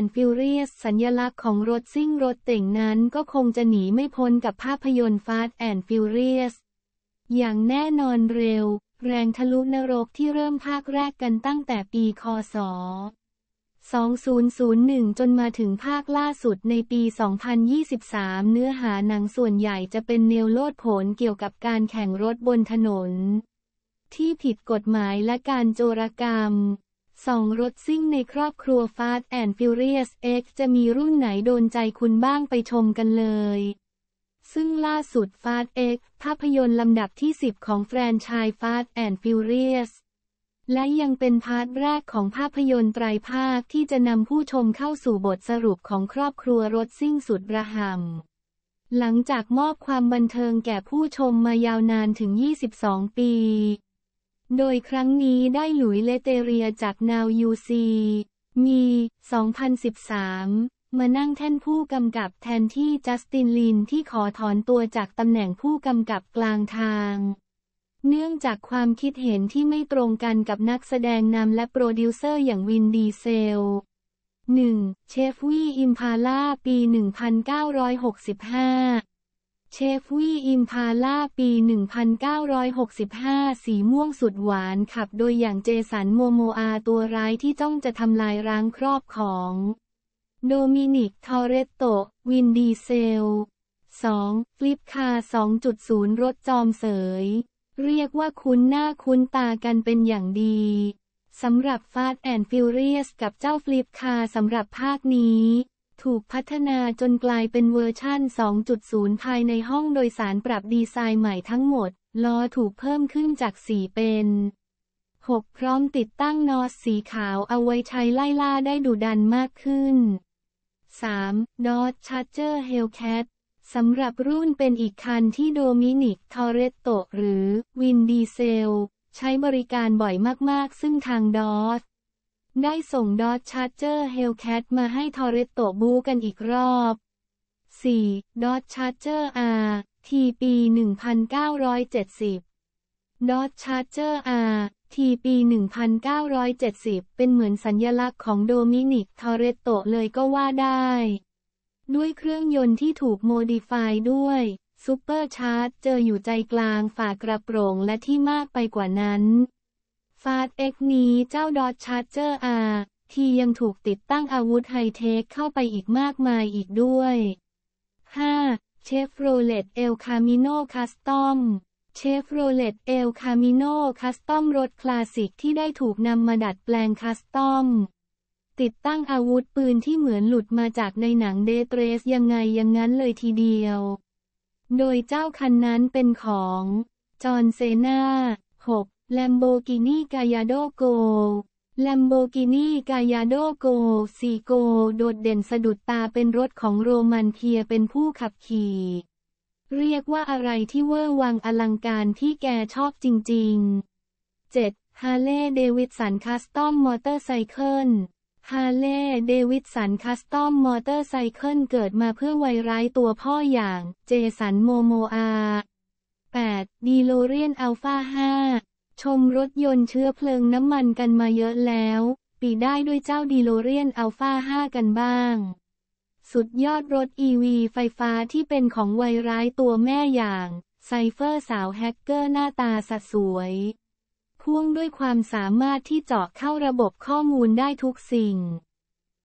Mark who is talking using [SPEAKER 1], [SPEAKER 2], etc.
[SPEAKER 1] and Furious สัญลักษณ์ของรถซิ่งรถเต่งนั้นก็คงจะหนีไม่พ้นกับภาพยนตร์ Fast and Furious อย่างแน่นอนเร็ว แรงทะลุนรกที่เริ่มภาคแรกกันตั้งแต่ปีคศ 2001 จนมาถึงภาคล่าสุดในปี 2023 เนื้อหาหนังส่วนใหญ่จะเป็นแนวโลดโผนเกี่ยวกับการแข่งรถบนถนน ที่ผิดกฎหมายและการโจรกรรมสองรถซิ่งในครอบครัว Fast and Furious X จะมีรุ่นไหนโดนใจคุณบ้างไปชมกันเลย ซึ่งล่าสุด Fast X ภาพยนตร์ลำดับที่ 10 ของแฟรนไชส์ Fast and Furious และยังเป็นพาร์ทแรกของภาพยนตร์ไตรภาคที่จะนำผู้ชมเข้าสู่บทสรุปของครอบครัวรถซิ่งสุดระหำหลังจากมอบความบันเทิงแก่ผู้ชมมายาวนานถึง 22 ปีโดยครั้งนี้ได้หลุยเลเตเรียจากนาวยูซีมี 2013 มานั่งแท่นผู้กำกับแทนที่จัสตินลินที่ขอถอนตัวจากตำแหน่งผู้กำกับกลางทาง เนื่องจากความคิดเห็นที่ไม่ตรงกันกับนักแสดงนำและโปรดิวเซอร์อย่างวินดีเซล 1. เชฟวีอิมพาล่าปี 1965เชฟวี่อิมพาล่าปี 1965 สีม่วงสุดหวานขับโดยอย่างเจสันโมโมอาตัวร้ายที่ต้องจะทำลายร้างครอบของ โดมินิกทอเรตโตวินดีเซล 2. ฟลิปคา2.0 รถจอมเสยเรียกว่าคุ้นหน้าคุ้นตากันเป็นอย่างดีสำหรับฟาดแอนฟิวเรียสกับเจ้าฟลิปคาสำหรับภาคนี้ถูกพัฒนาจนกลายเป็นเวอร์ชั่น 2.0 ภายในห้องโดยสารปรับดีไซน์ใหม่ทั้งหมด ล้อถูกเพิ่มขึ้นจาก 4 เป็น 6 พร้อมติดตั้งนอสสีขาวเอาไว้ใช้ไล่ล่าได้ดุดันมากขึ้น 3. Dodge Charger Hellcat สำหรับรุ่นเป็นอีกคันที่โดมินิกทอเรตโตหรือวินดีเซล ใช้บริการบ่อยมาก ๆ ซึ่งทางดอสได้ส่งดอทชาร์เจอร์เฮลแคทมาให้ทอเรตโตบู กันอีกรอบ 4. ดอทชาร์เจอร์อาร์ทีปี1970 ดอทชาร์เจอร์อาร์ทีปี1970 เป็นเหมือนสัญญลักษณ์ของโดมินิกทอเรตโตเลยก็ว่าได้ ด้วยเครื่องยนต์ที่ถูกโมดิฟายด้วยซูเปอร์ชาร์จเจออยู่ใจกลางฝากระโปรงและที่มากไปกว่านั้นฟาดเอ็กนี้เจ้า ดอทชาร์เจอร์อาร์ที่ยังถูกติดตั้งอาวุธไฮเทค เข้าไปอีกมากมายอีกด้วย 5. เชฟโรเลตเอลคามิโนคัสตอมเชฟโรเลตเอลคามิโนคัสตอมรถคลาสสิกที่ได้ถูกนำมาดัดแปลงคัสตอมติดตั้งอาวุธปืนที่เหมือนหลุดมาจากในหนังเดเทรสยังไงยังงั้นเลยทีเดียว โดยเจ้าคันนั้นเป็นของจอห์นเซนา 6. แลมโบกินีกายาโดโกแลมโบกินีกายาโดโกสีโกโดดเด่นสะดุดตาเป็นรถของโรมันเทียเป็นผู้ขับขี่ เรียกว่าอะไรที่เวอร์วังอลังการที่แกชอบจริง ๆ 7. ฮาร์เล่เดวิดสันคัสตอมมอเตอร์ไซเคิลฮาร์เล่เดวิดสันคัสตอมมอเตอร์ไซเคิลเกิดมาเพื่อไวร้ายตัวพ่ออย่างเจสันโมโมอา 8. ดีโลเรียนอัลฟาาชมรถยนต์เชื้อเพลิงน้ำมันกันมาเยอะแล้ว ปีได้ด้วยเจ้าดีโลเรียนอัลฟา5กันบ้าง สุดยอดรถอีวีไฟฟ้าที่เป็นของวัยร้ายตัวแม่อย่างไซเฟอร์สาวแฮกเกอร์หน้าตาสัดสวย พ่วงด้วยความสามารถที่เจาะเข้าระบบข้อมูลได้ทุกสิ่ง